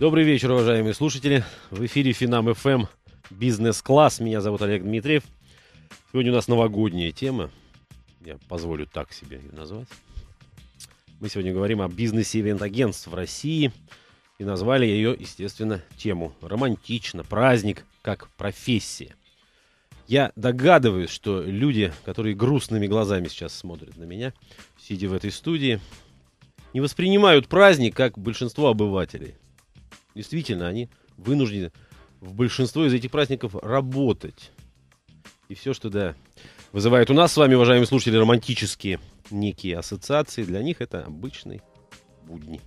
Добрый вечер, уважаемые слушатели. В эфире Финам ФМ Бизнес-класс. Меня зовут Олег Дмитриев. Сегодня у нас новогодняя тема. Я позволю так себе ее назвать. Мы сегодня говорим о бизнесе ивент-агентств в России. И назвали ее, естественно, тему «Романтично. Праздник как профессия». Я догадываюсь, что люди, которые грустными глазами сейчас смотрят на меня, сидя в этой студии, не воспринимают праздник как большинство обывателей – действительно, они вынуждены в большинство из этих праздников работать. И все, что, да, вызывает у нас с вами, уважаемые слушатели, романтические некие ассоциации. Для них это обычный будни.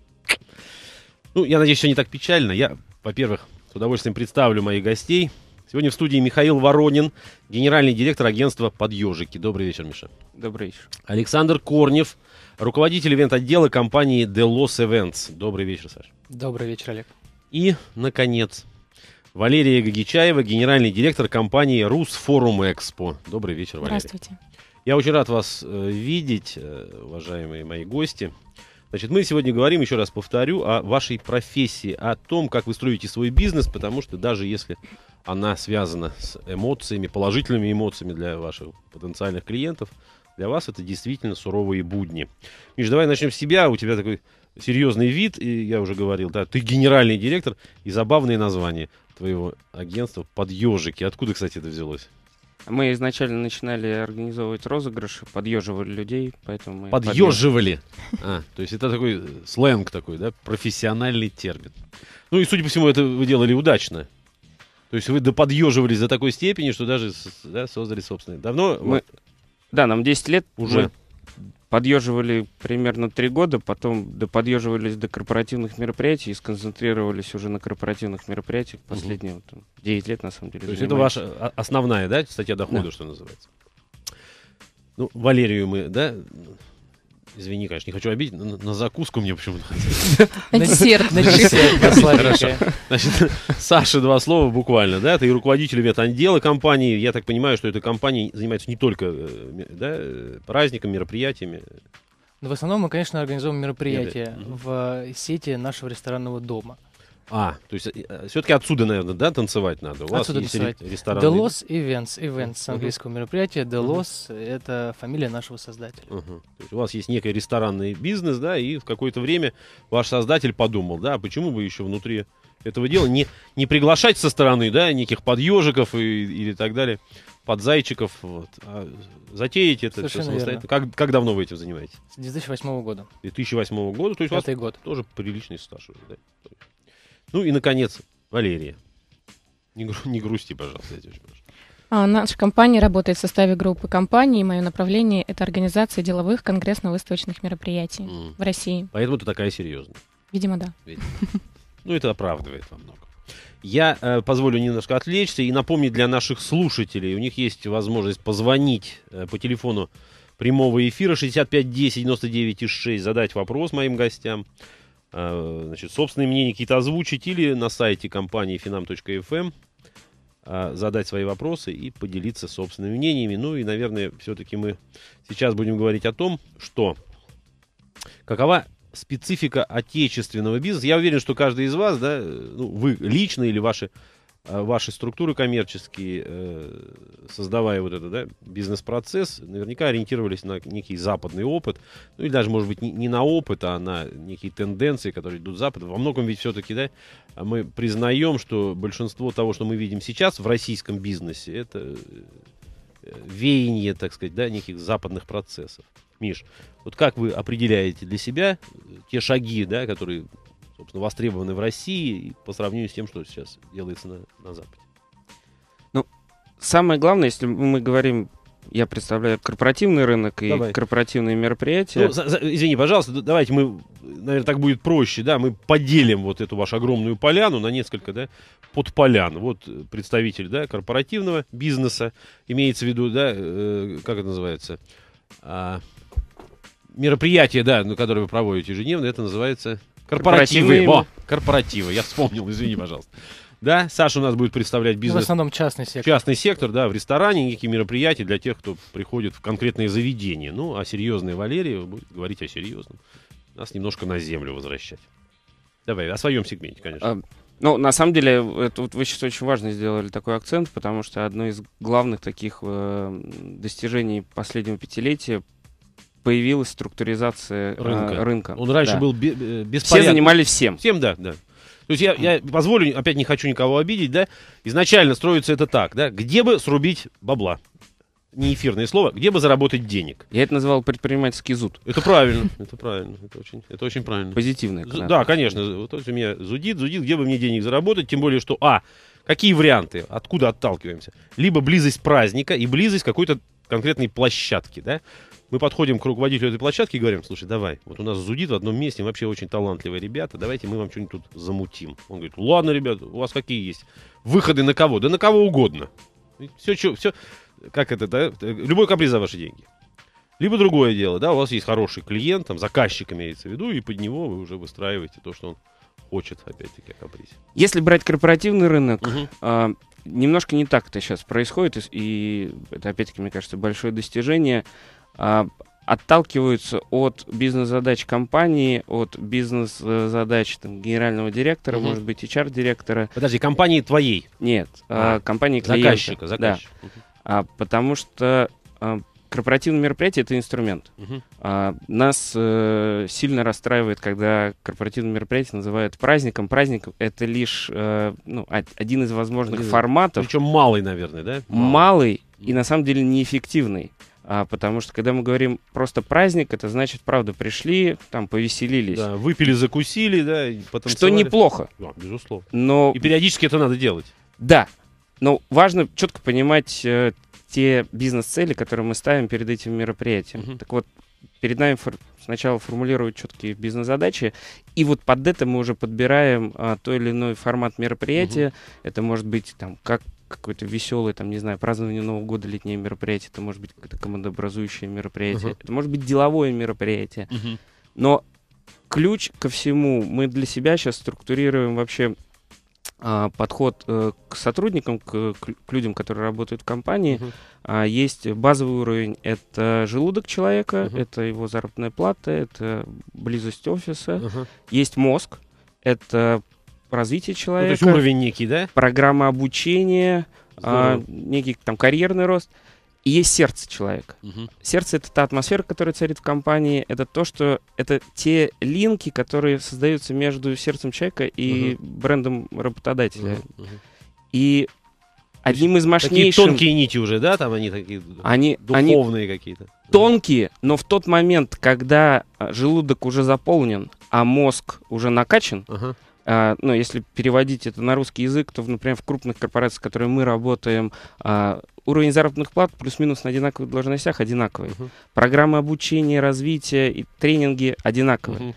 Ну, я надеюсь, все не так печально. Я, во-первых, с удовольствием представлю моих гостей. Сегодня в студии Михаил Воронин, генеральный директор агентства «Подъежики». Добрый вечер, Миша. Добрый вечер. Александр Корнев, руководитель ивент-отдела компании The «Delos Events». Добрый вечер, Саша. Добрый вечер, Олег. И, наконец, Валерия Гагичаева, генеральный директор компании «Русфорум Экспо». Добрый вечер, Валерия. Здравствуйте. Я очень рад вас э, видеть, э, уважаемые мои гости. Значит, мы сегодня говорим, еще раз повторю, о вашей профессии, о том, как вы строите свой бизнес, потому что даже если она связана с эмоциями, положительными эмоциями для ваших потенциальных клиентов, для вас это действительно суровые будни. Миш, давай начнем с себя. У тебя такой серьезный вид, и я уже говорил, да, ты генеральный директор, и забавные названия твоего агентства под ежики. Откуда, кстати, это взялось? Мы изначально начинали организовывать розыгрыши, подъеживали людей, поэтому мы... Подъеживали? А, то есть это такой э, сленг такой, да, профессиональный термин. Ну и, судя по всему, это вы делали удачно. То есть вы доподъеживались до такой степени, что даже да, создали собственные. Давно? Мы... Вот. Да, нам 10 лет. Уже? Мы подъеживали примерно три года, потом доподъеживались до корпоративных мероприятий и сконцентрировались уже на корпоративных мероприятиях последние угу. вот, 9 лет, на самом деле. То есть это ваша основная, да, статья дохода, да. что называется? Ну, Валерию мы, да, Извини, конечно, не хочу обидеть, но на закуску мне почему-то... На десерт. На десерт. Значит, Саша, два слова буквально, да? Ты руководитель ветотдела компании. Я так понимаю, что эта компания занимается не только э, праздником мероприятиями. Ну, в основном мы, конечно, организуем мероприятия в сети нашего ресторанного дома. А, то есть э, все-таки отсюда, наверное, да, танцевать надо? У отсюда вас танцевать. ресторан? The Los Events, Events с английского uh-huh. мероприятия. The uh-huh. Los — это фамилия нашего создателя. Uh-huh. То есть у вас есть некий ресторанный бизнес, да, и в какое-то время ваш создатель подумал, да, «А почему бы еще внутри этого дела не, не приглашать со стороны, да, неких подъежиков и, или так далее, под зайчиков, вот, а затеять это Совершенно самостоятельно. Верно. Как, как давно вы этим занимаетесь? С 2008 года. 2008 года, то есть Пятый у вас год. тоже приличный стаж. Да? Ну и, наконец, Валерия. Не, гру- не грусти, пожалуйста, я тебя прошу. А, наша компания работает в составе группы компаний, мое направление – это организация деловых конгрессно-выставочных мероприятий mm. в России. Поэтому ты такая серьезная. Видимо, да. Видимо. Ну, это оправдывает во многом. Я э, позволю немножко отвлечься и напомнить для наших слушателей. У них есть возможность позвонить э, по телефону прямого эфира 6510 99 6, задать вопрос моим гостям. Э, значит, собственные мнения какие-то озвучить или на сайте компании finam.fm эм, э, задать свои вопросы и поделиться собственными мнениями. Ну и, наверное, все-таки мы сейчас будем говорить о том, что какова специфика отечественного бизнеса. Я уверен, что каждый из вас, да, э, ну, вы лично или ваши Э, ваши структуры коммерческие, э, создавая вот этот да, бизнес-процесс, наверняка ориентировались на некий западный опыт, ну или даже, может быть, не на опыт, а на некие тенденции, которые идут запад. Во многом ведь все-таки, да, мы признаем, что большинство того, что мы видим сейчас в российском бизнесе, это э, веяние, так сказать, да, неких западных процессов. Миш, вот как вы определяете для себя те шаги, да, которые собственно, ну, востребованы в России по сравнению с тем, что сейчас делается на, на Западе. Ну, самое главное, если мы говорим я представляю корпоративный рынок и Давай. корпоративные мероприятия. Ну, за, за, извини, пожалуйста, давайте мы, наверное, так будет проще, да, мы поделим вот эту вашу огромную поляну на несколько, да, подполян. Вот представитель, да, корпоративного бизнеса, имеется в виду, да, э, как это называется, а, мероприятие, да, которое вы проводите ежедневно, это называется Корпоративы. Во, корпоративы. Я вспомнил, извини, пожалуйста. Да, Саша у нас будет представлять бизнес. Ну, в основном частный сектор. Частный сектор, да, в ресторане некие мероприятия для тех, кто приходит в конкретные заведения. Ну, а серьезные, Валерий будет говорить о серьезном. Нас немножко на землю возвращать. Давай, о своем сегменте, конечно. А, ну, на самом деле, это, вот вы сейчас очень важно сделали такой акцент, потому что одно из главных таких э, достижений последнего пятилетия появилась структуризация э, рынка. А, рынка. Он раньше да. был без. Э, Все занимались всем. Всем, да, да. То есть я, я позволю, опять не хочу никого обидеть, да, изначально строится это так, да, где бы срубить бабла? Не эфирное слово, где бы заработать денег? Я это называл предпринимательский зуд. Это правильно, это правильно, это очень, это очень правильно. Позитивное. Да, конечно, Вот у меня зудит, зудит, где бы мне денег заработать, тем более, что, а, какие варианты, откуда отталкиваемся? Либо близость праздника и близость какой-то конкретной площадки, да? мы подходим к руководителю этой площадки и говорим, слушай, давай, вот у нас зудит в одном месте, вообще очень талантливые ребята, давайте мы вам что-нибудь тут замутим. Он говорит, ладно, ребят, у вас какие есть выходы на кого? Да на кого угодно. Все, что, все, как это, да, э, любой каприз за ваши деньги. Либо другое дело, да, у вас есть хороший клиент, там, заказчик имеется в виду, и под него вы уже выстраиваете то, что он хочет, опять-таки, каприз. Если брать корпоративный рынок, угу. а, немножко не так это сейчас происходит, и это, опять-таки, мне кажется, большое достижение. А, отталкиваются от бизнес-задач компании, от бизнес-задач там, генерального директора, угу. может быть, HR-директора. Подожди, компании твоей? Нет, а, а компании клиента. Заказчика, заказчика. Да. Угу. А, потому что а, корпоративное мероприятие — это инструмент. Угу. А, нас э, сильно расстраивает, когда корпоративное мероприятие называют праздником. Праздник — это лишь э, ну, один из возможных один, форматов. Причем малый, наверное, да? Малый, малый и, на самом деле, неэффективный. А, потому что, когда мы говорим просто праздник, это значит, правда, пришли, там повеселились. Да, выпили, закусили, да, и потом. Что неплохо. Да, безусловно. Но... И периодически это надо делать. Да. Но важно четко понимать э, те бизнес-цели, которые мы ставим перед этим мероприятием. Угу. Так вот, перед нами фор- сначала формулируют четкие бизнес-задачи, и вот под это мы уже подбираем а, то или иной формат мероприятия. Угу. Это может быть там как какое-то веселое, там, не знаю, празднование Нового года, летнее мероприятие, это может быть какое-то командообразующее мероприятие, uh-huh. это может быть деловое мероприятие. Uh-huh. Но ключ ко всему мы для себя сейчас структурируем вообще а, подход а, к сотрудникам, к, к людям, которые работают в компании. Uh-huh. А, есть базовый уровень, это желудок человека, uh-huh. это его заработная плата, это близость офиса. Uh-huh. Есть мозг, это развитие человека. Ну, то есть уровень некий, да? Программа обучения, а, некий там карьерный рост. И есть сердце человека. Угу. Сердце это та атмосфера, которая царит в компании. Это то, что это те линки, которые создаются между сердцем человека и угу. брендом работодателя. Угу. И одним из мощнейших... Такие тонкие нити уже, да, там они такие они, духовные они какие-то. Тонкие, но в тот момент, когда а, желудок уже заполнен, а мозг уже накачан, ага а, ну, если переводить это на русский язык, то, например, в крупных корпорациях, с которыми мы работаем, а, уровень заработных плат плюс-минус на одинаковых должностях одинаковый. Uh-huh. Программы обучения, развития и тренинги одинаковые. Uh-huh.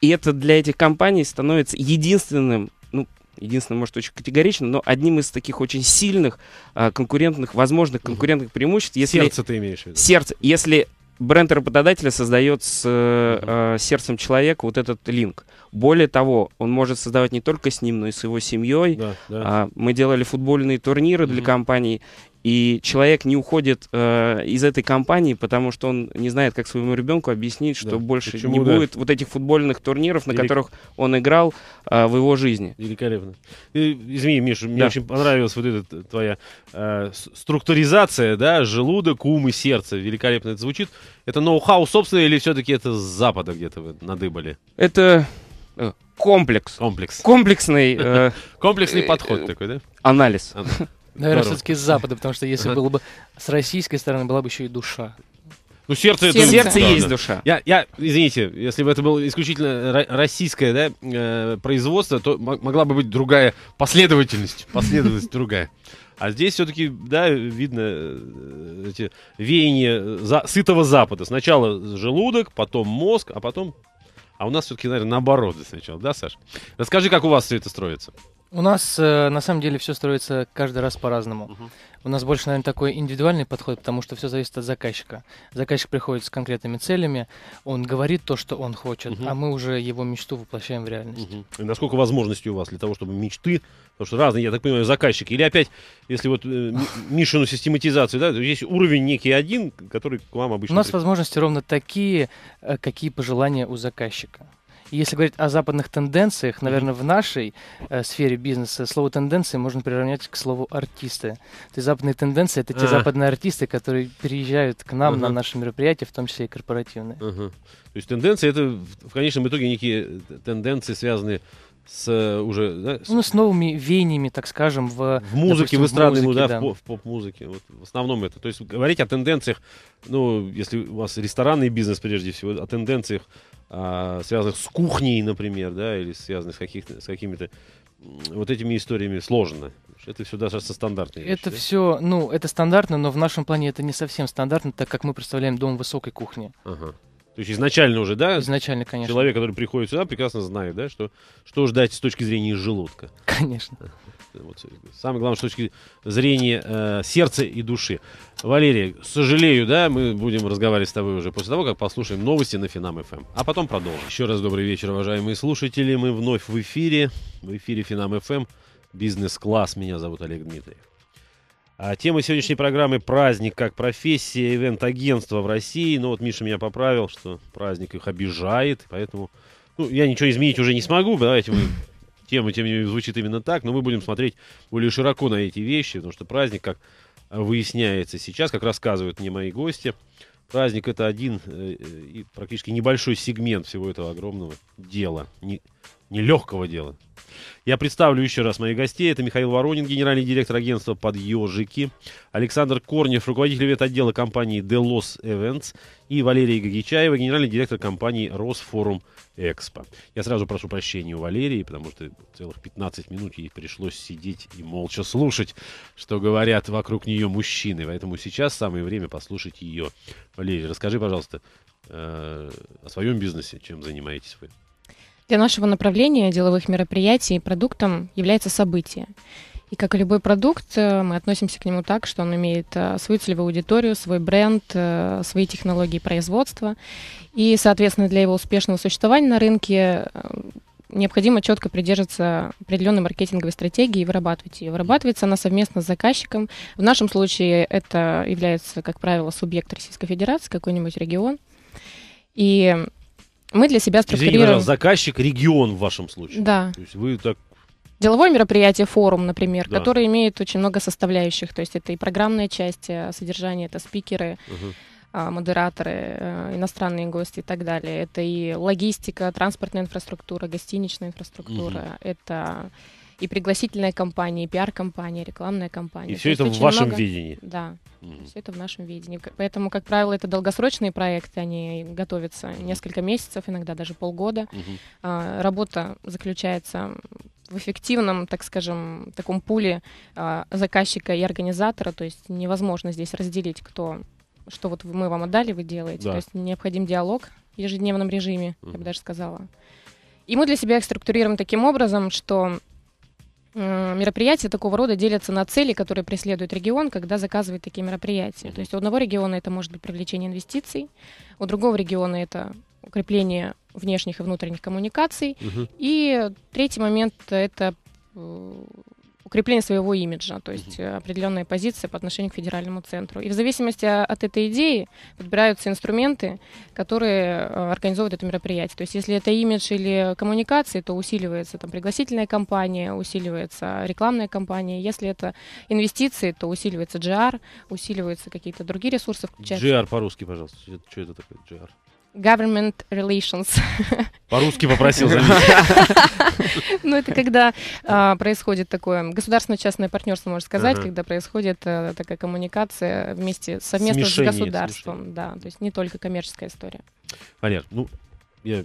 И это для этих компаний становится единственным, ну, единственным, может, очень категорично, но одним из таких очень сильных а, конкурентных, возможных конкурентных uh-huh. преимуществ. Если, сердце ты имеешь в виду? Сердце. Если бренд работодателя создает с э, э, сердцем человека вот этот линк. Более того, он может создавать не только с ним, но и с его семьей. Да, да. А, мы делали футбольные турниры mm-hmm. для компаний, и человек не уходит э, из этой компании, потому что он не знает, как своему ребенку объяснить, что да. больше Почему, не да? будет вот этих футбольных турниров, на Велик... которых он играл э, в его жизни. Великолепно. Э, извини, Миша, да. мне очень понравилась вот эта твоя э, структуризация, да, желудок, ум и сердце. Великолепно это звучит. Это ноу-хау собственно, или все-таки это с запада где-то вы надыбали? Это э, комплекс. Комплекс. Комплексный. Э, Комплексный э, подход такой, да? Анализ. анализ. Наверное, все-таки с Запада, потому что если было бы с российской стороны, была бы еще и душа. Ну, сердце, сердце, это... сердце да, есть да. душа. Я, я, извините, если бы это было исключительно российское да, э, производство, то могла бы быть другая последовательность. Последовательность другая. А здесь все-таки, да, видно э, эти веяния э, за, сытого Запада. Сначала желудок, потом мозг, а потом... А у нас все-таки, наверное, наоборот сначала, да, Саш? Расскажи, как у вас все это строится. У нас э, на самом деле все строится каждый раз по-разному. Угу. У нас больше, наверное, такой индивидуальный подход, потому что все зависит от заказчика. Заказчик приходит с конкретными целями, он говорит то, что он хочет, угу. а мы уже его мечту воплощаем в реальность. Угу. И насколько возможностей у вас для того, чтобы мечты, потому что разные, я так понимаю, заказчики, или опять, если вот э, Мишину систематизацию, да, есть уровень некий один, который к вам обычно... У нас приходит. возможности ровно такие, э, какие пожелания у заказчика. Если говорить о западных тенденциях, наверное, в нашей э, сфере бизнеса слово тенденции можно приравнять к слову артисты. То есть западные тенденции это те а. западные артисты, которые приезжают к нам uh на наши мероприятия, в том числе и корпоративные. uh То есть тенденции это в конечном итоге некие э, тенденции, связанные с уже... Да, с... Ну, с новыми веяниями, так скажем, в... В музыке, допустим, в эстрадной музыке, да, да. в, поп-музыке. Вот, в основном это. То есть говорить о тенденциях, ну, если у вас ресторанный бизнес прежде всего, о тенденциях, а, связанных с кухней, например, да, или связанных с, каких с какими-то вот этими историями сложно. Это все даже со стандартной. Это вещи, все, да? ну, это стандартно, но в нашем плане это не совсем стандартно, так как мы представляем дом высокой кухни. Ага. То есть изначально уже, да? Изначально, конечно. Человек, который приходит сюда, прекрасно знает, да, что, что ждать с точки зрения желудка. Конечно. Вот, самое главное, с точки зрения э, сердца и души. Валерий, сожалею, да, мы будем разговаривать с тобой уже после того, как послушаем новости на Финам ФМ. Эм. А потом продолжим. Еще раз добрый вечер, уважаемые слушатели. Мы вновь в эфире. В эфире Финам ФМ. Эм. Бизнес-класс. Меня зовут Олег Дмитриев. А, тема сегодняшней программы «Праздник как профессия ивент агентство в России». Но ну вот Миша меня поправил, что праздник их обижает, поэтому... Ну, я ничего изменить уже не смогу, давайте мы... Тема, тем не менее, звучит именно так, но мы будем смотреть более широко на эти вещи, потому что праздник, как выясняется сейчас, как рассказывают мне мои гости, праздник это один э, э, и практически небольшой сегмент всего этого огромного дела, нелегкого не дела. Я представлю еще раз моих гостей. Это Михаил Воронин, генеральный директор агентства «Подъежики», Александр Корнев, руководитель ветотдела компании Delos Events и Валерия Гагичаева, генеральный директор компании «Росфорум Экспо». Я сразу прошу прощения у Валерии, потому что целых 15 минут ей пришлось сидеть и молча слушать, что говорят вокруг нее мужчины. Поэтому сейчас самое время послушать ее. Валерия, расскажи, пожалуйста, э, о своем бизнесе, чем занимаетесь вы. Для нашего направления деловых мероприятий продуктом является событие. И как и любой продукт, э, мы относимся к нему так, что он имеет э, свою целевую аудиторию, свой бренд, э, свои технологии производства. И, соответственно, для его успешного существования на рынке необходимо четко придерживаться определенной маркетинговой стратегии и вырабатывать ее. Вырабатывается она совместно с заказчиком. В нашем случае это является, как правило, субъект Российской Федерации, какой-нибудь регион. И мы для себя структурируем... Извините, заказчик регион в вашем случае. Да. То есть вы так деловое мероприятие, форум, например, да. который имеет очень много составляющих. То есть это и программная часть э, содержание, это спикеры, угу. модераторы, э, иностранные гости и так далее. Это и логистика, транспортная инфраструктура, гостиничная инфраструктура. Угу. Это и пригласительная компания, и пиар-компания, рекламная компания. И все это в вашем много... видении. Да, mm-hmm. все это в нашем видении. Поэтому, как правило, это долгосрочные проекты, они готовятся mm-hmm. несколько месяцев, иногда даже полгода. Mm-hmm. А, работа заключается в эффективном, так скажем, таком пуле а, заказчика и организатора. То есть невозможно здесь разделить, кто что вот мы вам отдали, вы делаете. Да. То есть необходим диалог в ежедневном режиме, mm-hmm. я бы даже сказала. И мы для себя их структурируем таким образом, что мероприятия такого рода делятся на цели, которые преследует регион, когда заказывает такие мероприятия. То есть у одного региона это может быть привлечение инвестиций, у другого региона это укрепление внешних и внутренних коммуникаций. Угу. И третий момент это э, укрепление своего имиджа, то есть угу. Э, определенная позиция по отношению к федеральному центру. И в зависимости а, от этой идеи подбираются инструменты, которые э, организовывают это мероприятие. То есть если это имидж или коммуникации, то усиливается там, пригласительная кампания, усиливается рекламная кампания. Если это инвестиции, то усиливается GR, усиливаются какие-то другие ресурсы. Включаются. GR по-русски, пожалуйста. Что это такое GR? Government Relations. По-русски попросил Ну, это когда а, происходит такое государственно-частное партнерство, можно сказать, когда происходит э, такая коммуникация вместе, совместно с государством. Да, то есть не только коммерческая история. Валер, ну, я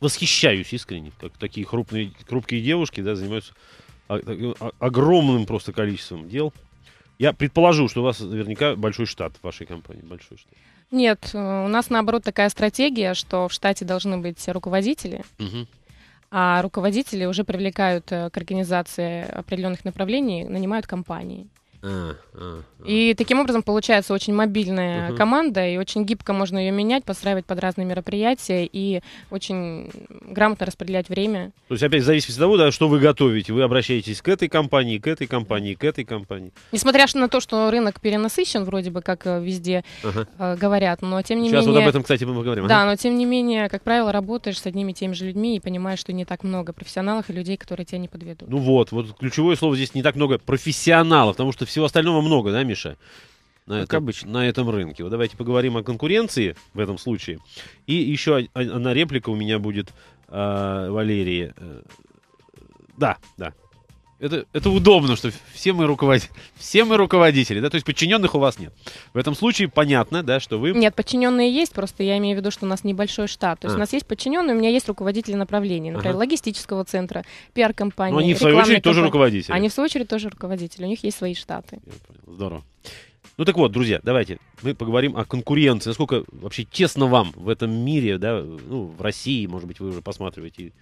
восхищаюсь искренне, как такие крупные, крупкие девушки, да, занимаются а, э, а, огромным просто количеством дел. Я предположу, что у вас наверняка большой штат в вашей компании, большой штат. Нет, э, у нас наоборот такая стратегия, что в штате должны быть руководители, угу. а руководители уже привлекают э, к организации определенных направлений, нанимают компании. А, а, а. И таким образом получается очень мобильная угу. команда, и очень гибко можно ее менять, подстраивать под разные мероприятия и очень грамотно распределять время. То есть опять зависит от того, да, что вы готовите. Вы обращаетесь к этой компании, к этой компании, к этой компании. Несмотря на то, что рынок перенасыщен, вроде бы как э, везде ага. Э, говорят, но тем не Сейчас менее... Сейчас вот об этом, кстати, мы поговорим. Да, ага. но тем не менее, как правило, работаешь с одними и теми же людьми и понимаешь, что не так много профессионалов и людей, которые тебя не подведут. Ну вот, вот ключевое слово здесь не так много профессионалов, потому что всего остального много, да, Миша? на, как это, обычно. на этом рынке. Вот давайте поговорим о конкуренции в этом случае. И еще одна реплика у меня будет а, э, Валерии. Да, да это, это удобно, что все мы, руковод... все мы руководители, да, то есть подчиненных у вас нет. В этом случае понятно, да, что вы... Нет, подчиненные есть, просто я имею в виду, что у нас небольшой штат. То есть а. у нас есть подчиненные, у меня есть руководители направлений, например, ага. логистического центра, пиар-компании. они, в свою очередь, компании. тоже руководители. Они, в свою очередь, тоже руководители, у них есть свои штаты. Здорово. Ну так вот, друзья, давайте мы поговорим о конкуренции. Насколько вообще тесно вам в этом мире, да, ну, в России, может быть, вы уже посматриваете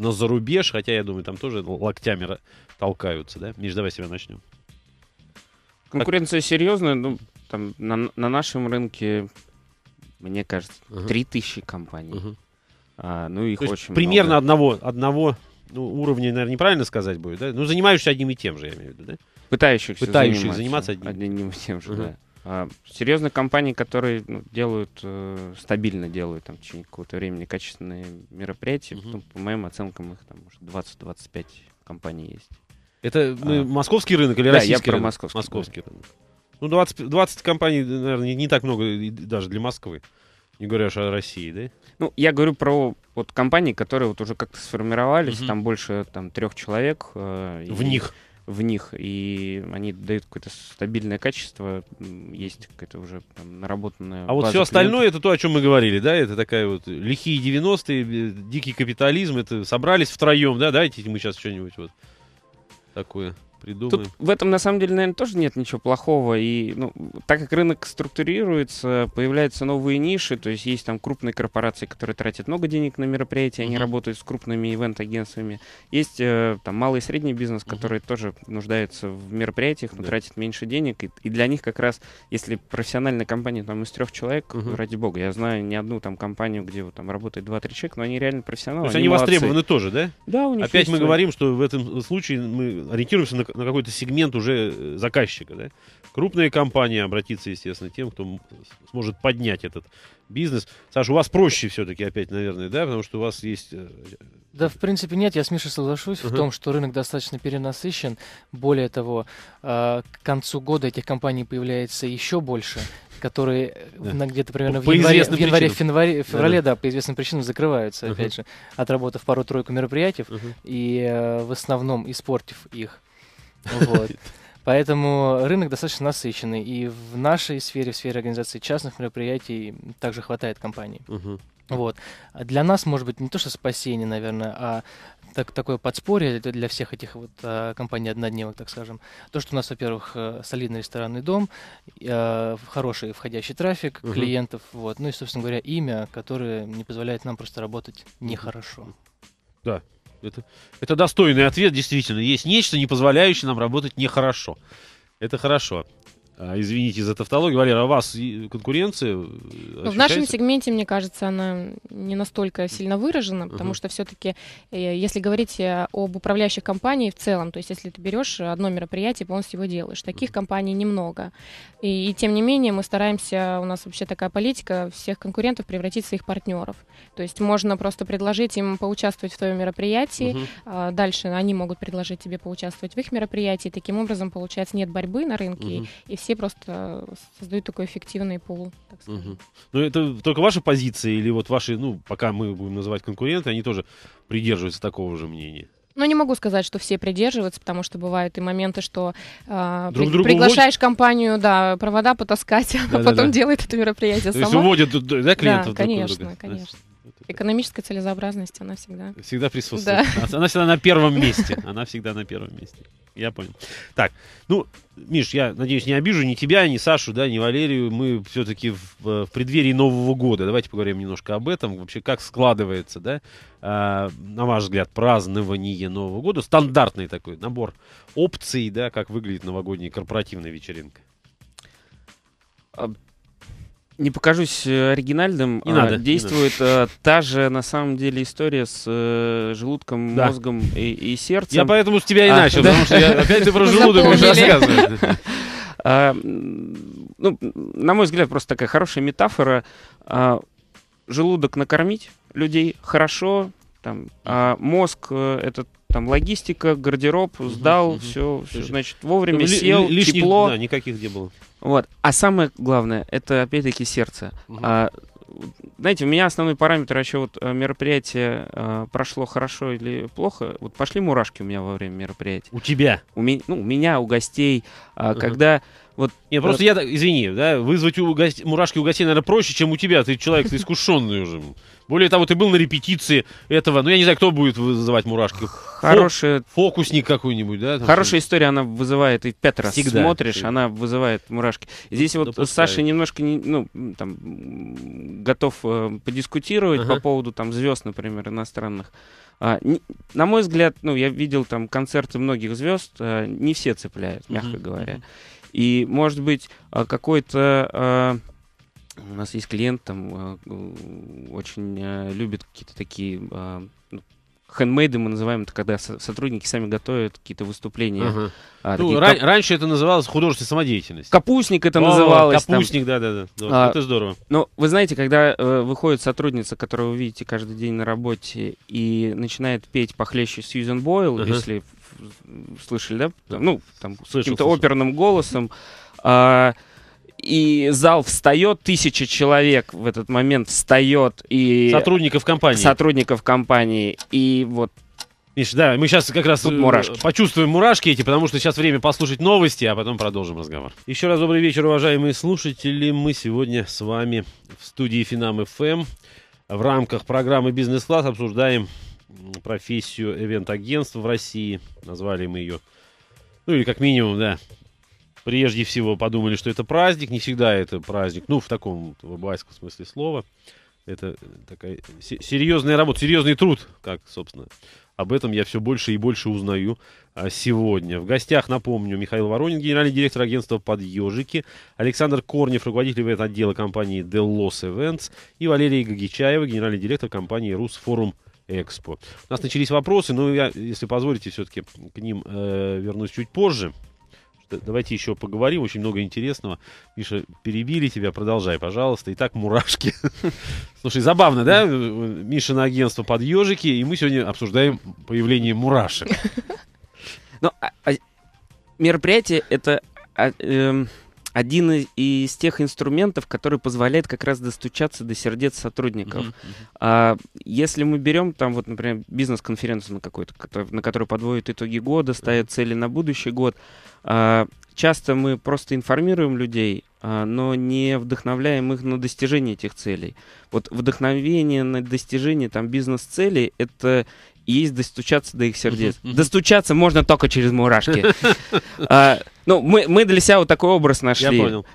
на зарубеж, хотя, я думаю, там тоже локтями толкаются, да? Миш, давай себя начнем. Конкуренция так. серьезная, ну, там, на, на нашем рынке, мне кажется, uh-huh. 3000 компаний. Uh-huh. А, ну, их То очень есть, много. Примерно одного, одного ну, уровня, наверное, неправильно сказать будет, да? Ну, занимаешься одним и тем же, я имею в виду, да? Пытающихся, Пытающих заниматься, одним. одним и тем же, uh-huh. да. А, серьезные компании, которые ну, делают э, стабильно делают там в течение какого-то времени качественные мероприятия, угу. ну, по моим оценкам их там может 20-25 компаний есть. Это мы, а, московский рынок или да, российский? Да, я про рынок? московский. Московский рынок. Ну 20, 20 компаний, наверное, не, не так много даже для Москвы. Не говоря уж о России, да? Ну, я говорю про вот компании, которые вот уже как-то сформировались, угу. там больше там трех человек. Э, в и... них? в них, и они дают какое-то стабильное качество, есть какая-то уже там, наработанная. А вот все остальное это то, о чем мы говорили, да? Это такая вот лихие 90-е, э, дикий капитализм, это собрались втроем, да, дайте мы сейчас что-нибудь вот такое придумаем. Тут в этом, на самом деле, наверное, тоже нет ничего плохого. И ну, так как рынок структурируется, появляются новые ниши, то есть есть там крупные корпорации, которые тратят много денег на мероприятия, mm-hmm. они работают с крупными ивент-агентствами. Есть э, там малый и средний бизнес, который mm-hmm. тоже нуждается в мероприятиях, но да. тратит меньше денег. И, и для них как раз, если профессиональная компания там из трех человек, mm-hmm. ради бога, я знаю не одну там компанию, где вот, там работает два-три человека, но они реально профессионалы. То есть они, они востребованы тоже, да? Да, у них Опять мы говорим, что в этом случае мы ориентируемся на на какой-то сегмент уже э, заказчика. Да? Крупные компании обратиться, естественно, тем, кто сможет поднять этот бизнес. Саша, у вас проще все-таки опять, наверное, да? Потому что у вас есть... Э, да, в принципе, нет. Я с Мишей соглашусь uh-huh. в том, что рынок достаточно перенасыщен. Более того, а, к концу года этих компаний появляется еще больше которые э, да. где-то примерно по в январе, в январе в феврале, феврале да, по известным причинам закрываются, uh-huh. опять же, отработав пару-тройку мероприятий uh-huh. и в основном испортив их. Вот. Поэтому рынок достаточно насыщенный, и в нашей сфере, в сфере организации частных мероприятий также хватает компаний. Угу. Вот. А для нас, может быть, не то что спасение, наверное, а так, такое подспорье для всех этих вот а, компаний однодневок, так скажем. То, что у нас, во-первых, э, солидный ресторанный дом, э, хороший входящий трафик угу. клиентов, вот. Ну и, собственно говоря, имя, которое не позволяет нам просто работать нехорошо. Да, это, это достойный ответ, действительно. Есть нечто, не позволяющее нам работать нехорошо. Это хорошо. А, извините за тавтологию. Валера, а вас конкуренция? Э, ну, ощущается? В нашем сегменте, мне кажется, она не настолько сильно выражена, потому uh-huh. что все-таки, э, если говорить э, об управляющих компаниях в целом, то есть если ты берешь одно мероприятие, полностью его делаешь, таких uh-huh. компаний немного. И, и тем не менее мы стараемся, у нас вообще такая политика, всех конкурентов превратить в своих партнеров. То есть можно просто предложить им поучаствовать в твоем мероприятии, uh-huh. дальше они могут предложить тебе поучаствовать в их мероприятии, таким образом, получается, нет борьбы на рынке, uh-huh. и все все просто э, создают такой эффективный пул. Так угу. Ну, это только ваша позиция или вот ваши, ну, пока мы будем называть конкуренты, они тоже придерживаются такого же мнения? Ну, не могу сказать, что все придерживаются, потому что бывают и моменты, что э, Друг при, приглашаешь уводят? компанию, да, провода потаскать, да, а потом да, да. делает это мероприятие То сама. То есть уводят да, клиентов? Да, конечно, друга. конечно. Экономическая целесообразность, она всегда... Всегда присутствует. Да. Она всегда на первом месте. Она всегда на первом месте. Я понял. Так, ну, Миш, я надеюсь, не обижу ни тебя, ни Сашу, да, ни Валерию. Мы все-таки в, э, в преддверии Нового года. Давайте поговорим немножко об этом. Вообще, как складывается, да, э, на ваш взгляд, празднование Нового года? Стандартный такой набор опций, да, как выглядит новогодняя корпоративная вечеринка. А, не покажусь э, оригинальным, не а, надо, действует не надо. Э, та же, на самом деле, история с э, желудком, да. мозгом и, и сердцем. Я поэтому с тебя и а, начал, да? потому что я, опять ты про желудок уже рассказываешь. А, ну, на мой взгляд, просто такая хорошая метафора. А, желудок накормить людей хорошо, там, а мозг э, этот там логистика, гардероб, сдал, угу, все, угу. все, значит, вовремя ну, сел, лишних, тепло. Да, никаких где было. Вот. А самое главное, это опять-таки сердце. Угу. А, знаете, у меня основной параметр еще вот э, мероприятие э, прошло хорошо или плохо. Вот пошли мурашки у меня во время мероприятия. У тебя? У меня, ну, у меня, у гостей. Э, угу. Когда вот, Нет, просто я, извини, да, вызвать у гостей, мурашки у гостей, наверное, проще, чем у тебя. Ты человек ты искушенный уже. Более того, ты был на репетиции этого. Ну, я не знаю, кто будет вызывать мурашки. Хорошая... Фокусник какой-нибудь, да? Хорошая история, она вызывает, и в раз Всегда. смотришь, Всегда. она вызывает мурашки. Здесь вот Допускаю. Саша немножко, не, ну, там, готов э, подискутировать ага. по поводу, там, звезд, например, иностранных. А, не, на мой взгляд, ну, я видел там концерты многих звезд, а, не все цепляют, мягко uh-huh, говоря. Uh-huh. И, может быть, э, какой-то... Э, у нас есть клиент, там э, очень любит какие-то такие хендмейды ну, мы называем это, когда сотрудники сами готовят какие-то выступления. Uh-huh. А, ну, ран- кап... раньше это называлось художественная самодеятельность. Капустник это О, называлось. Капустник, да, да, да. А, это здорово. Ну, вы знаете, когда э, выходит сотрудница, которую вы видите каждый день на работе, и начинает петь похлеще Сьюзен Бойл, Uh-huh. если слышали, да? ну, там, слышал, каким-то оперным голосом. А, и зал встает, тысяча человек в этот момент встает и... Сотрудников компании. Сотрудников компании. И вот Миш, да, мы сейчас как раз э, мурашки. почувствуем мурашки эти, потому что сейчас время послушать новости, а потом продолжим разговор. Еще раз добрый вечер, уважаемые слушатели. Мы сегодня с вами в студии Финам ФМ в рамках программы «Бизнес-класс» обсуждаем профессию ивент-агентства в России, назвали мы ее. Ну или как минимум, да, прежде всего подумали, что это праздник, не всегда это праздник, ну в таком в байском смысле слова. Это такая серьезная работа, серьезный труд, как, собственно, об этом я все больше и больше узнаю а, сегодня. В гостях, напомню, Михаил Воронин, генеральный директор агентства «Подъежики», Александр Корнев, руководитель ивент-отдела компании «Делос Events» и Валерия Гагичаева, генеральный директор компании «Русфорум Экспо. У нас начались вопросы, но я, если позволите, все-таки к ним э, вернусь чуть позже. Давайте еще поговорим, очень много интересного. Миша, перебили тебя, продолжай, пожалуйста. Итак, мурашки. Слушай, забавно, да? Миша на агентство под ежики, и мы сегодня обсуждаем появление мурашек. Ну, а, а, мероприятие это а, эм, один из тех инструментов, который позволяет как раз достучаться до сердец сотрудников. Uh-huh, А, если мы берем там вот, например, бизнес-конференцию на какой то на которую подводят итоги года, ставят цели на будущий год, а, часто мы просто информируем людей, а, но не вдохновляем их на достижение этих целей. Вот вдохновение на достижение там бизнес-целей это есть достучаться до их сердец. Uh-huh, Достучаться можно только через мурашки. А, ну, мы, мы для себя вот такой образ нашли. Я понял.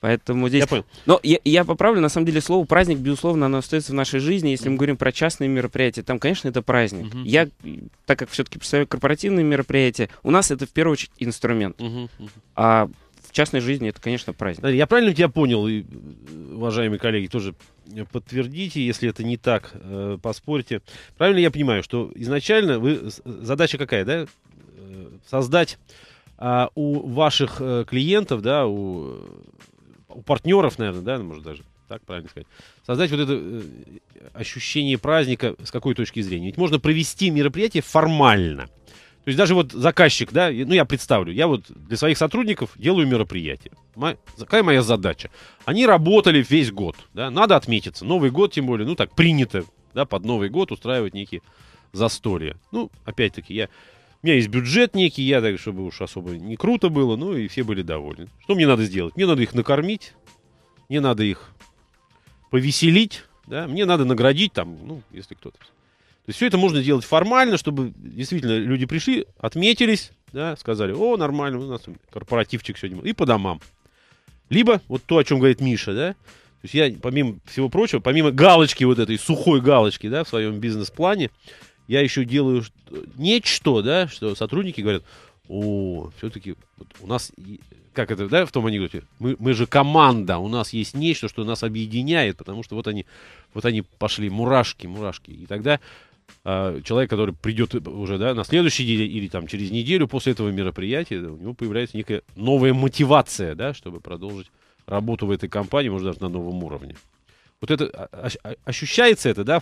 Поэтому здесь... Я понял. Но я, я поправлю, на самом деле, слово праздник, безусловно, оно остается в нашей жизни. Если мы говорим про частные мероприятия, там, конечно, это праздник. Угу. Я, так как все-таки представляю корпоративные мероприятия, у нас это в первую очередь инструмент. Угу, А в частной жизни это, конечно, праздник. Я правильно тебя понял, и, уважаемые коллеги, тоже подтвердите, если это не так, э, поспорьте. Правильно я понимаю, что изначально вы задача какая, да? Э, создать а, у ваших э, клиентов, да, у, у партнеров, наверное, да, может даже так правильно сказать, создать вот это э, ощущение праздника с какой точки зрения. Ведь можно провести мероприятие формально. То есть даже вот заказчик, да, ну я представлю, я вот для своих сотрудников делаю мероприятие. Моя, какая моя задача? Они работали весь год, да, надо отметиться. Новый год, тем более, ну так принято, да, под Новый год устраивать некие застолья. Ну, опять-таки, я у меня есть бюджет некий, я так, чтобы уж особо не круто было, ну и все были довольны. Что мне надо сделать? Мне надо их накормить, мне надо их повеселить, да, мне надо наградить там, ну, если кто-то. То есть все это можно делать формально, чтобы действительно люди пришли, отметились, да, сказали, о, нормально, у нас корпоративчик сегодня, и по домам. Либо вот то, о чем говорит Миша, да, то есть я, помимо всего прочего, помимо галочки вот этой, сухой галочки, да, в своем бизнес-плане, я еще делаю нечто, да, что сотрудники говорят, о, все-таки вот у нас, как это, да, в том анекдоте, мы, мы же команда, у нас есть нечто, что нас объединяет, потому что вот они, вот они пошли мурашки, мурашки, и тогда а, человек, который придет уже, да, на следующий день или там через неделю после этого мероприятия, у него появляется некая новая мотивация, да, чтобы продолжить работу в этой компании, может, даже на новом уровне. Вот это а, а, а, ощущается это, да,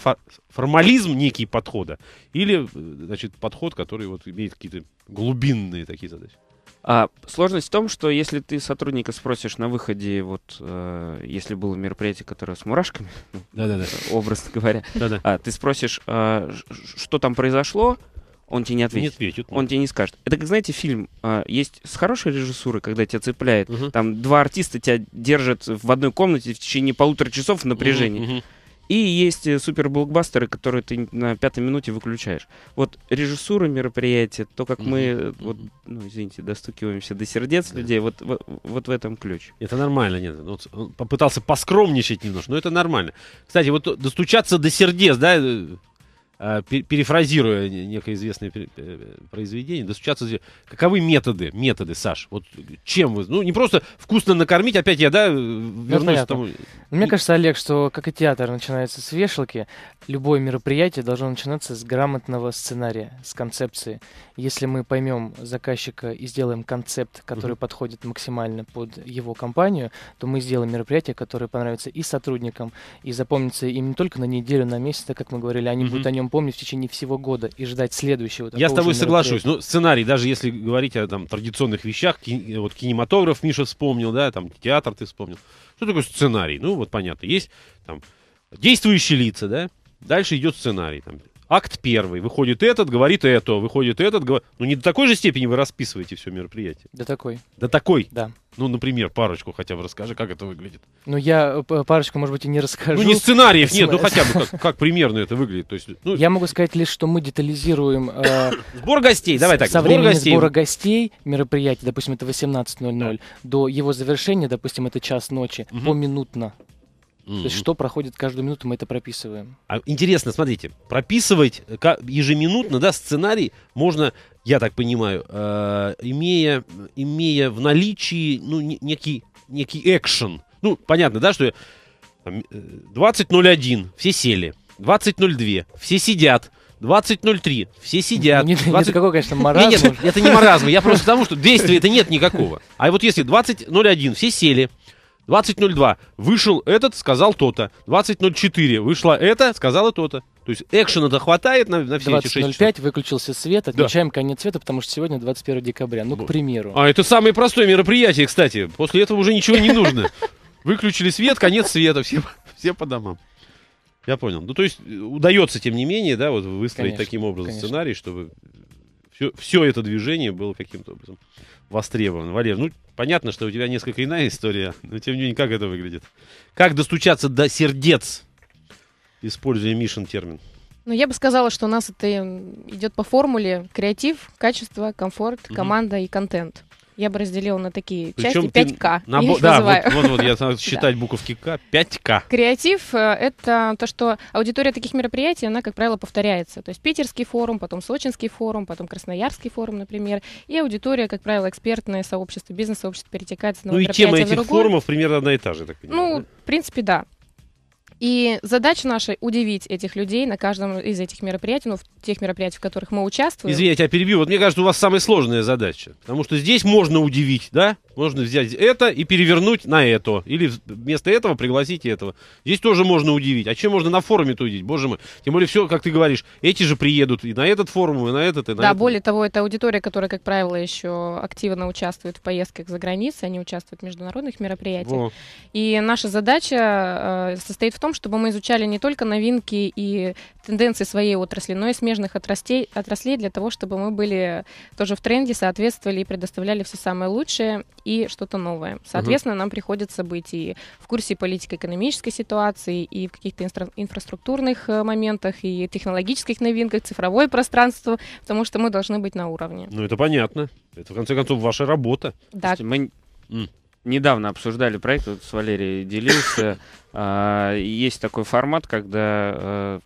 формализм некий подхода или, э, значит, подход, который вот имеет какие-то глубинные такие задачи? А, сложность в том, что если ты сотрудника спросишь на выходе, вот э, если было мероприятие, которое с мурашками, ну, образно говоря, А, ты спросишь, что там произошло, он тебе не ответит. Не ответит. Ну. Он тебе не скажет. Это как, знаете, фильм э, есть с хорошей режиссурой, когда тебя цепляет. Угу. Там два артиста тебя держат в одной комнате в течение полутора часов в напряжении. Угу, угу. И есть э, суперблокбастеры, которые ты на пятой минуте выключаешь. Вот режиссура мероприятия, то, как мы, э, вот, ну, извините, достукиваемся до сердец да. людей, вот, вот, вот в этом ключ. Это нормально, нет. Ну, вот попытался поскромничать немножко, но это нормально. Кстати, вот достучаться до сердец, да, э, Э, перефразируя некое известное э, произведение, достучаться... Каковы методы, методы, Саш? Вот чем вы... Ну, не просто вкусно накормить, опять я, да, э, ну, вернусь ну, к тому... Мне кажется, Олег, что, как и театр начинается с вешалки, любое мероприятие должно начинаться с грамотного сценария, с концепции. Если мы поймем заказчика и сделаем концепт, который угу. подходит максимально под его компанию, то мы сделаем мероприятие, которое понравится и сотрудникам, и запомнится им не только на неделю, на месяц, так как мы говорили, они угу. будут о нем помнить в течение всего года и ждать следующего. Я с тобой соглашусь. Ну, сценарий, даже если говорить о там, традиционных вещах, ки- э, вот кинематограф Миша вспомнил, да, там театр ты вспомнил. Что такое сценарий? Ну, вот понятно. Есть там действующие лица, да, дальше идет сценарий. Там, акт первый. Выходит этот, говорит это, выходит этот, говорит... Ну, не до такой же степени вы расписываете все мероприятие. До такой. До такой? Да. Ну, например, парочку хотя бы расскажи, как это выглядит. Ну, я э, парочку, может быть, и не расскажу. Ну, не сценариев, нет, ну хотя бы как, как примерно это выглядит. То есть, ну... Я могу сказать лишь, что мы детализируем... Э, сбор гостей, давай так, со сбор времени гостей. сбора гостей мероприятий, допустим, это 18.00, да. до его завершения, допустим, это час ночи, угу. поминутно. Mm-hmm. То есть что проходит каждую минуту, мы это прописываем. А, интересно, смотрите, прописывать ежеминутно, да, сценарий можно, я так понимаю, э, имея, имея в наличии, ну, некий, некий экшен. Ну, понятно, да, что 20.01, э, все сели. 20.02, все сидят. 20.03, все сидят. Нет, 20... нет какого, конечно, маразма. Нет, нет, это не маразм, я просто к тому, что действия это нет никакого. А вот если 20.01, все сели, 20.02 вышел этот, сказал то-то. 20.04 вышла это, сказала то-то. То есть экшена-то хватает на, на все 20, эти 6 часов. выключился свет, отмечаем да. конец света, потому что сегодня 21 декабря. Ну, вот. к примеру. А это самое простое мероприятие, кстати. После этого уже ничего не нужно. Выключили свет, конец света, все, все по домам. Я понял. Ну, то есть э, удается, тем не менее, да, вот выстроить конечно, таким образом конечно. сценарий, чтобы все, все это движение было каким-то образом востребован. Валер, ну, понятно, что у тебя несколько иная история, но тем не менее, как это выглядит? Как достучаться до сердец, используя Мишин термин? Ну, я бы сказала, что у нас это идет по формуле креатив, качество, комфорт, команда угу. и контент я бы разделила на такие Причем части 5К. На, да, вот, вот, вот я считать буковки К, 5К. Креатив э, — это то, что аудитория таких мероприятий, она, как правило, повторяется. То есть питерский форум, потом сочинский форум, потом красноярский форум, например. И аудитория, как правило, экспертное сообщество, бизнес-сообщество перетекается на. Ну и тема этих форумов примерно одна и та же, так ну, понимаю. Ну, в принципе, да. И задача наша удивить этих людей на каждом из этих мероприятий, ну, в тех мероприятиях, в которых мы участвуем. Извините, я тебя перебью. Вот мне кажется, у вас самая сложная задача. Потому что здесь можно удивить, да? Можно взять это и перевернуть на это. Или вместо этого пригласить этого. Здесь тоже можно удивить. А чем можно на форуме-то удивить? Боже мой. Тем более все, как ты говоришь, эти же приедут и на этот форум, и на этот, и на Да, этот. более того, это аудитория, которая, как правило, еще активно участвует в поездках за границей. Они участвуют в международных мероприятиях. Во. И наша задача э, состоит в том, том, чтобы мы изучали не только новинки и тенденции своей отрасли, но и смежных отраслей, отраслей для того, чтобы мы были тоже в тренде, соответствовали и предоставляли все самое лучшее и что-то новое. Соответственно, угу. нам приходится быть и в курсе политико-экономической ситуации, и в каких-то инстра- инфраструктурных э, моментах, и технологических новинках, цифровое пространство, потому что мы должны быть на уровне. Ну, это понятно. Это, в конце концов, ваша работа. Да. Слушайте, мы недавно обсуждали проект, вот с Валерией делился. А, есть такой формат, когда э,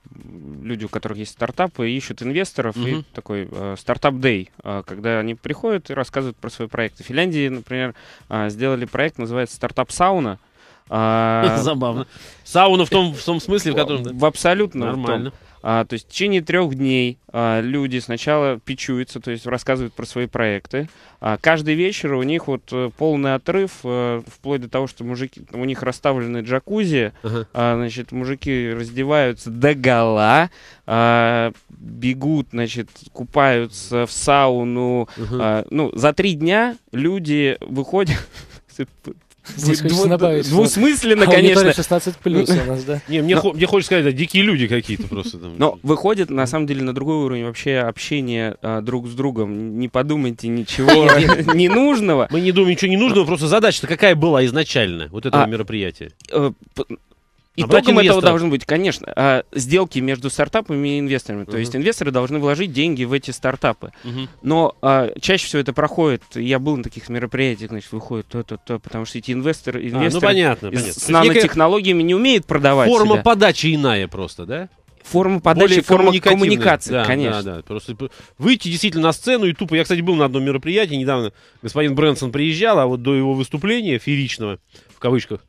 люди, у которых есть стартапы, ищут инвесторов, mm и такой э, стартап дэй а, когда они приходят и рассказывают про свои проекты. В Финляндии, например, а, сделали проект, называется «Стартап-сауна», mm а, Забавно. Сауна в том, в том смысле, в котором... В абсолютно. Нормально. А, то есть в течение трех дней а, люди сначала пичуются, то есть рассказывают про свои проекты. А, каждый вечер у них вот э, полный отрыв, а, вплоть до того, что мужики, у них расставлены джакузи, uh а, значит, мужики раздеваются до гола, а, бегут, значит, купаются в сауну. uh А, ну, за три дня люди выходят Здесь Дво- хочется добавить. Двусмысленно, что... А конечно. 16 плюс у нас, да? Не, мне, но... хо- мне хочется сказать, да, дикие люди какие-то просто. Там. Но выходит, на самом деле, на другой уровень вообще общение а, друг с другом. Не подумайте ничего ненужного. Мы не думаем ничего ненужного, просто задача-то какая была изначально вот этого а, мероприятия? Э, а Итогом этого должен быть, конечно, а, сделки между стартапами и инвесторами. Uh-huh. То есть инвесторы должны вложить деньги в эти стартапы. Uh-huh. Но а, чаще всего это проходит. Я был на таких мероприятиях, значит, выходит то-то-то, потому что эти инвесторы, инвесторы а, ну, понятно, понятно. с нанотехнологиями не умеют продавать. Форма себя. подачи иная просто, да? форма подачи, форма коммуникации, да, конечно. Да, да, просто выйти действительно на сцену и тупо... Я, кстати, был на одном мероприятии недавно. Господин Брэнсон приезжал, а вот до его выступления фееричного, в кавычках,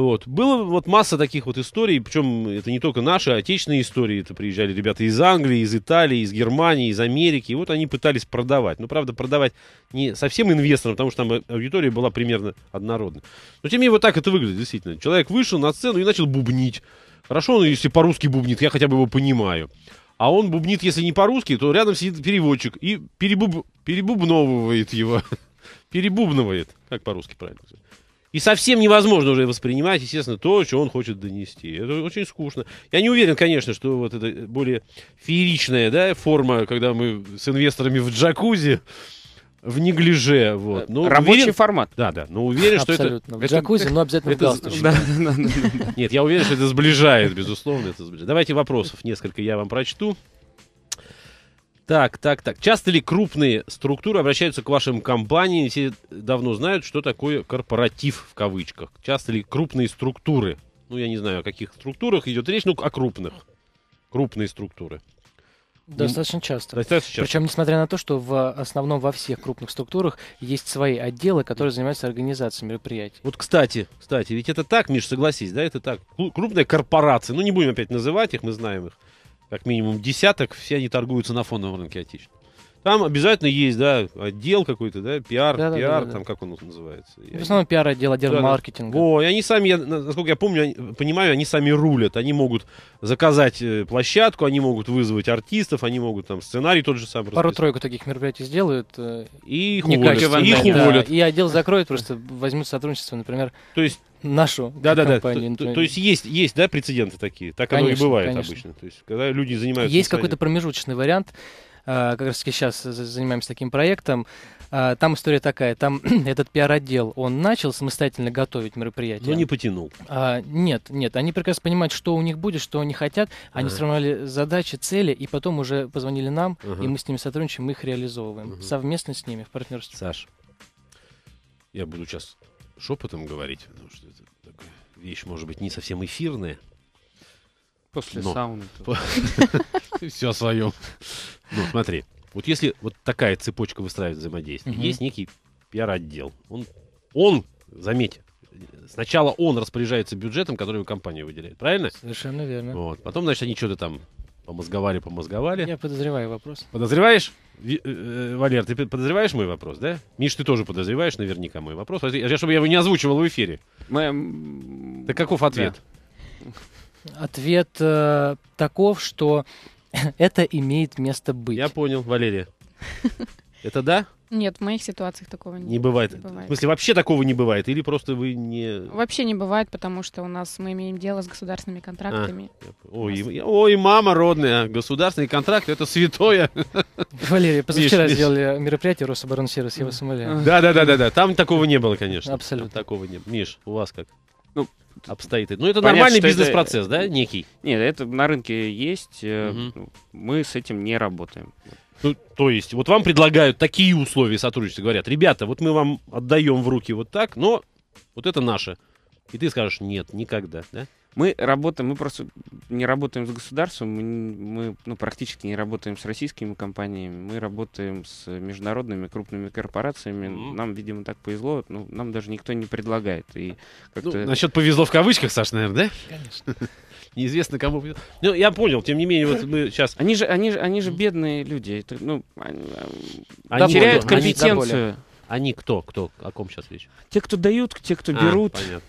вот. Было вот масса таких вот историй, причем это не только наши, а отечественные истории. Это приезжали ребята из Англии, из Италии, из Германии, из Америки. И вот они пытались продавать. Но, ну, правда, продавать не совсем инвесторам, потому что там аудитория была примерно однородна. Но, тем не менее, вот так это выглядит, действительно. Человек вышел на сцену и начал бубнить. Хорошо, он, если по-русски бубнит, я хотя бы его понимаю. А он бубнит, если не по-русски, то рядом сидит переводчик и перебуб... перебубновывает его. Перебубновывает. Как по-русски правильно сказать? И совсем невозможно уже воспринимать, естественно, то, что он хочет донести. Это очень скучно. Я не уверен, конечно, что вот эта более фееричная да, форма, когда мы с инвесторами в джакузи, в неглиже. Вот. Э, но Рабочий уверен... формат. Да, да. Но уверен, что Абсолютно. это... В джакузи, но обязательно это... в Нет, я уверен, что это сближает, безусловно, это сближает. Давайте вопросов несколько я вам прочту. Так, так, так. Часто ли крупные структуры обращаются к вашим компаниям? Все давно знают, что такое корпоратив в кавычках. Часто ли крупные структуры? Ну, я не знаю, о каких структурах идет речь, ну, о крупных. Крупные структуры. Достаточно часто. Достаточно часто. Причем, несмотря на то, что в основном во всех крупных структурах есть свои отделы, которые занимаются организацией мероприятий. Вот, кстати, кстати, ведь это так, Миш, согласись, да, это так. Крупные корпорации, ну, не будем опять называть их, мы знаем их как минимум десяток, все они торгуются на фондовом рынке отечественном. Там обязательно есть, да, отдел какой-то, да, пиар, да, пиар, да, да, там да. как он называется. В основном пиар отдел, отдел да, маркетинга. О, и они сами, я, насколько я помню, они, понимаю, они сами рулят. Они могут заказать э, площадку, они могут вызвать артистов, они могут там сценарий тот же самый. Пару-тройку таких мероприятий сделают. Э, и их уволят. И, их уволят. Да, и отдел закроет, просто возьмут сотрудничество, например. То есть нашу да, да, Да, да. То, то есть есть, есть, да, прецеденты такие? Так конечно, оно и бывает конечно. обычно. То есть, когда люди занимаются... Есть какой-то промежуточный вариант Э, как раз таки сейчас занимаемся таким проектом. Э, там история такая, там этот пиар-отдел, он начал самостоятельно готовить мероприятие. Но не потянул. А, нет, нет, они прекрасно понимают, что у них будет, что они хотят, они ага. сформировали задачи, цели, и потом уже позвонили нам, ага. и мы с ними сотрудничаем, мы их реализовываем ага. совместно с ними в партнерстве. Саш, я буду сейчас шепотом говорить, потому что это такая вещь, может быть, не совсем эфирная. После Но. сауны. Все свое. Ну, смотри. Вот если вот такая цепочка выстраивает взаимодействие, есть некий пиар-отдел. Он, он, заметь, сначала он распоряжается бюджетом, который его компания выделяет, правильно? Совершенно верно. Вот. Потом, значит, они что-то там помозговали, помозговали. Я подозреваю вопрос. Подозреваешь? Э, э, Валер, ты подозреваешь мой вопрос, да? Миш, ты тоже подозреваешь наверняка мой вопрос. Я, чтобы я его не озвучивал в эфире. Мы... Да каков ответ? Да. ответ э, таков, что это имеет место быть. Я понял, Валерия. Это да? Нет, в моих ситуациях такого не, не бывает. не бывает. В смысле, вообще такого не бывает? Или просто вы не... Вообще не бывает, потому что у нас мы имеем дело с государственными контрактами. А, ой, нас... ой, мама родная, государственный контракт — это святое. Валерия, позавчера Миш, сделали Миш. мероприятие Рособоронсервис, я вас умоляю. Да-да-да, да, там такого не было, конечно. Абсолютно. Там такого не было. Миш, у вас как? Ну, обстоит. Ну, это Понятно, нормальный бизнес-процесс, это... да, э, некий? Нет, это на рынке есть, угу. мы с этим не работаем. Ну, то есть, вот вам предлагают такие условия сотрудничества, говорят, ребята, вот мы вам отдаем в руки вот так, но вот это наше. И ты скажешь, нет, никогда, да? Мы работаем, мы просто не работаем с государством, мы, мы ну, практически не работаем с российскими компаниями, мы работаем с международными крупными корпорациями. Mm-hmm. Нам, видимо, так повезло, ну, нам даже никто не предлагает. И как-то... ну, насчет повезло в кавычках, Саш, наверное, да? Конечно. Неизвестно кому. Ну, я понял, тем не менее, вот мы сейчас. Они же, они же, они же бедные люди. Это, ну, они, э, они теряют компетенцию. Они, они кто? Кто? О ком сейчас речь? Те, кто дают, те, кто а, берут. а, Понятно.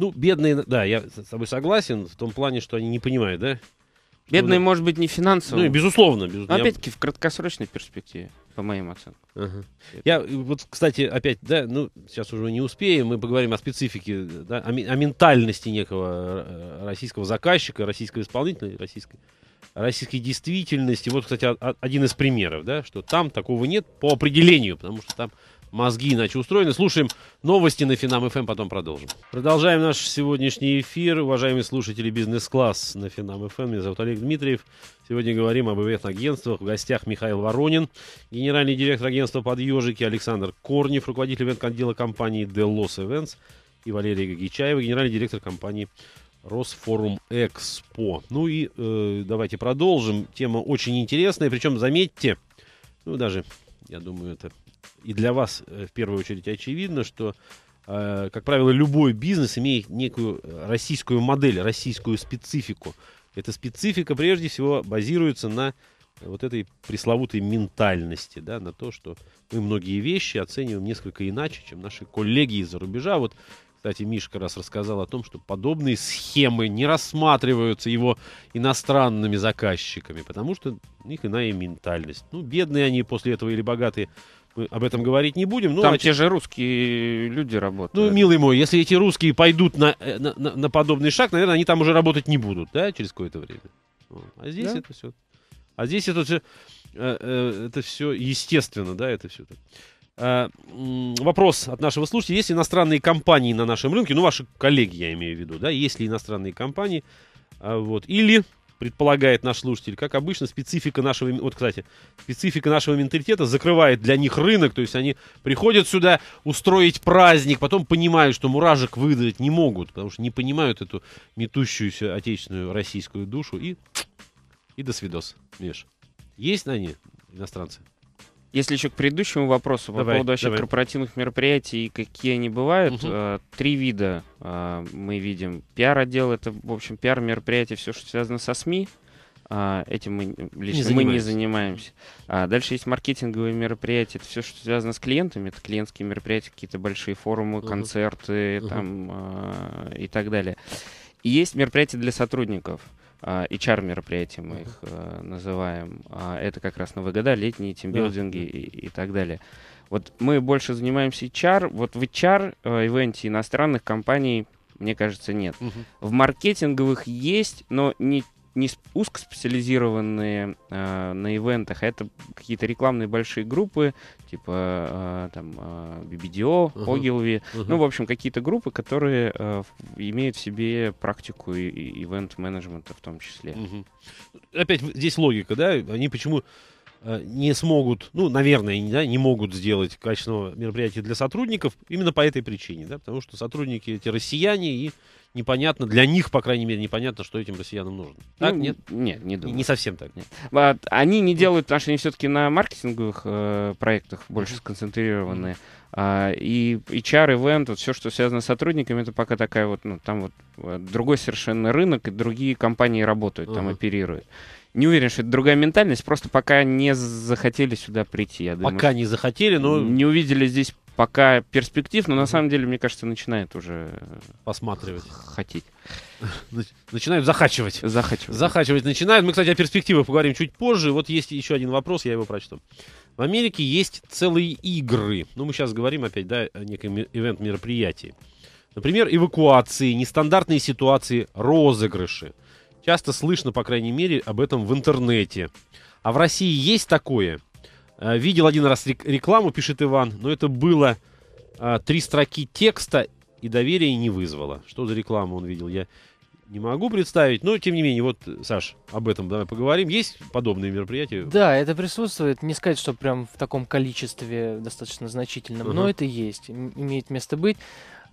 Ну, бедные, да, я с тобой согласен в том плане, что они не понимают, да? Бедные, что... может быть, не финансово. Ну, безусловно. безусловно. Но, опять-таки, в краткосрочной перспективе, по моим оценкам. Ага. Я, э, вот, кстати, опять, да, ну, сейчас уже не успеем, мы поговорим о специфике, да, о, о ментальности некого э, российского заказчика, российского исполнителя, российской, российской действительности. Вот, кстати, один из примеров, да, что там такого нет по определению, потому что там мозги иначе устроены. Слушаем новости на Финам ФМ, эм, потом продолжим. Продолжаем наш сегодняшний эфир. Уважаемые слушатели бизнес-класс на Финам ФМ. Эм. Меня зовут Олег Дмитриев. Сегодня говорим об ивент-агентствах. В гостях Михаил Воронин, генеральный директор агентства «Под ежики», Александр Корнев, руководитель ивент-отдела компании Delos Events и Валерия Гагичаева, генеральный директор компании Росфорум Экспо. Ну и э, давайте продолжим. Тема очень интересная. Причем, заметьте, ну даже, я думаю, это и для вас э, в первую очередь очевидно, что, э, как правило, любой бизнес имеет некую российскую модель, российскую специфику. Эта специфика прежде всего базируется на э, вот этой пресловутой ментальности, да, на то, что мы многие вещи оцениваем несколько иначе, чем наши коллеги из-за рубежа. Вот, кстати, Мишка раз рассказал о том, что подобные схемы не рассматриваются его иностранными заказчиками, потому что у них иная ментальность. Ну, бедные они после этого или богатые – мы об этом говорить не будем. но Там а... те же русские люди работают. Ну, милый мой, если эти русские пойдут на, э, на, на, на подобный шаг, наверное, они там уже работать не будут, да, через какое-то время. А здесь да? это все. А здесь это все, э, э, это все естественно, да, это все. А, вопрос от нашего слушателя. Есть иностранные компании на нашем рынке? Ну, ваши коллеги, я имею в виду, да? Есть ли иностранные компании? А, вот. Или предполагает наш слушатель. Как обычно, специфика нашего... Вот, кстати, специфика нашего менталитета закрывает для них рынок. То есть они приходят сюда устроить праздник, потом понимают, что муражек выдать не могут, потому что не понимают эту метущуюся отечественную российскую душу. И, и до свидос, Миш. Есть на они иностранцы? Если еще к предыдущему вопросу давай, по поводу вообще давай. корпоративных мероприятий и какие они бывают, угу. э, три вида э, мы видим. Пиар-отдел — это, в общем, пиар-мероприятие, все, что связано со СМИ. Э, этим мы лично не мы не занимаемся. А дальше есть маркетинговые мероприятия, это все, что связано с клиентами. Это клиентские мероприятия, какие-то большие форумы, угу. концерты угу. там, э, и так далее. И есть мероприятия для сотрудников — HR-мероприятия а, мы их э, называем. А, это как раз Новые года, летние тимбилдинги да. и, и так далее. Вот мы больше занимаемся HR. Вот в HR-ивенте э, иностранных компаний, мне кажется, нет. Угу. В маркетинговых есть, но не не узкоспециализированные э, на ивентах, а это какие-то рекламные большие группы, типа э, там э, BBDO, uh-huh. uh-huh. ну, в общем, какие-то группы, которые э, имеют в себе практику и, и ивент-менеджмента в том числе. Uh-huh. Опять здесь логика, да? Они почему не смогут, ну, наверное, да, не могут сделать качественного мероприятия для сотрудников именно по этой причине, да, потому что сотрудники эти россияне и непонятно, для них, по крайней мере, непонятно, что этим россиянам нужно. Ну, так, ну, нет? Нет, не думаю. Не совсем так. Нет. Они не делают, потому что они все-таки на маркетинговых э, проектах больше сконцентрированы. Uh, и HR, ивент, вот все, что связано с сотрудниками, это пока такая вот, ну, там вот э, другой совершенно рынок, и другие компании работают, uh-huh. там оперируют. Не уверен, что это другая ментальность, просто пока не захотели сюда прийти. Я думаю, пока не захотели, но... Не увидели здесь пока перспектив, но на самом деле, мне кажется, начинает уже... Э, Посматривать. Хотеть. начинает захачивать. Захачивать. Захачивать начинает. Мы, кстати, о перспективах поговорим чуть позже. Вот есть еще один вопрос, я его прочту. В Америке есть целые игры. Ну, мы сейчас говорим опять, да, о неком ивент-мероприятии. Например, эвакуации, нестандартные ситуации, розыгрыши. Часто слышно, по крайней мере, об этом в интернете. А в России есть такое – Э, видел один раз рекламу, пишет Иван, но это было э, три строки текста и доверия не вызвало. Что за рекламу он видел, я не могу представить, но тем не менее, вот, Саш, об этом давай поговорим. Есть подобные мероприятия? Да, это присутствует. Не сказать, что прям в таком количестве достаточно значительном, uh-huh. но это есть, имеет место быть.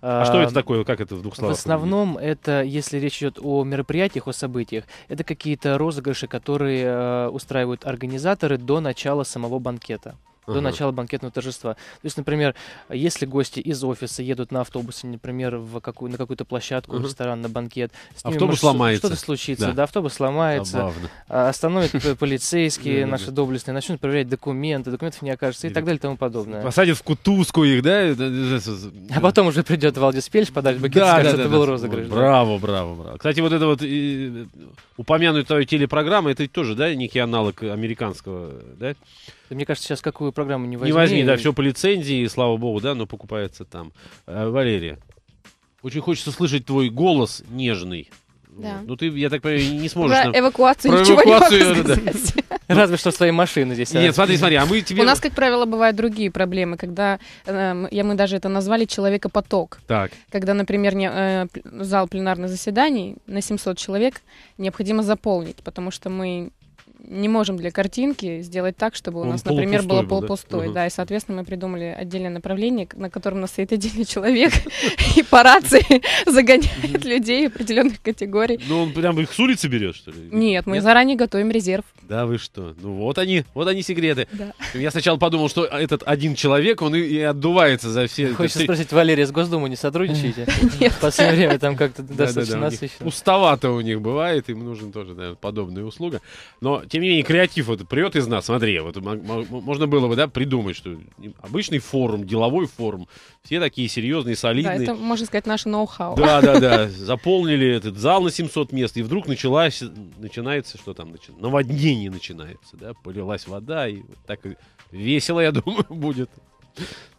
А что это такое? Как это в двух словах? В основном выглядит? это, если речь идет о мероприятиях, о событиях, это какие-то розыгрыши, которые э, устраивают организаторы до начала самого банкета uh-huh. до начала банкетного торжества. То есть, например, если гости из офиса едут на автобусе, например, в какую, на какую-то площадку, uh-huh. ресторан, на банкет, с автобус может сломается. Что-то случится, да, да автобус сломается, Забавно. А, остановят полицейские наши доблестные, начнут проверять документы, документов не окажется и так далее и тому подобное. Посадят в кутузку их, да? А потом уже придет Валдис Пельш, подарит букет, да, скажет, да, это был розыгрыш. Браво, браво, браво. Кстати, вот это вот упомянутая телепрограмма, это тоже, да, некий аналог американского, да? мне кажется, сейчас какую программу не возьми. Не возьми, да, все по лицензии, слава богу, да, но покупается там. А, Валерия, очень хочется слышать твой голос нежный. Да. Ну ты, я так понимаю, не сможешь... Про нам... эвакуацию Про ничего эвакуацию, не могу сказать. Разве что своей машины здесь. А. Нет, смотри, смотри, а мы тебе... У нас, как правило, бывают другие проблемы, когда, э, я, мы даже это назвали человекопоток. Так. Когда, например, не, э, зал пленарных заседаний на 700 человек необходимо заполнить, потому что мы не можем для картинки сделать так, чтобы у Он нас, например, было был, Да? да, и, соответственно, мы придумали отдельное направление, на котором у нас стоит отдельный человек и по рации загоняет людей определенных категорий. Ну, он прям их с улицы берет, что ли? Нет, мы заранее готовим резерв. Да вы что? Ну вот они, вот они секреты. Я сначала подумал, что этот один человек, он и отдувается за все... Хочется спросить, Валерия, с Госдумы не сотрудничаете? Нет. В последнее время там как-то достаточно насыщенно. Уставато у них бывает, им нужен тоже, наверное, подобная услуга. Но тем не менее, креатив вот прет из нас. Смотри, вот можно было бы, да, придумать, что обычный форум, деловой форум, все такие серьезные, солидные. Да, это, можно сказать, наше ноу-хау. Да, да, да. Заполнили этот зал на 700 мест, и вдруг началась, начинается, что там, начи... наводнение начинается, да, полилась вода, и вот так весело, я думаю, будет.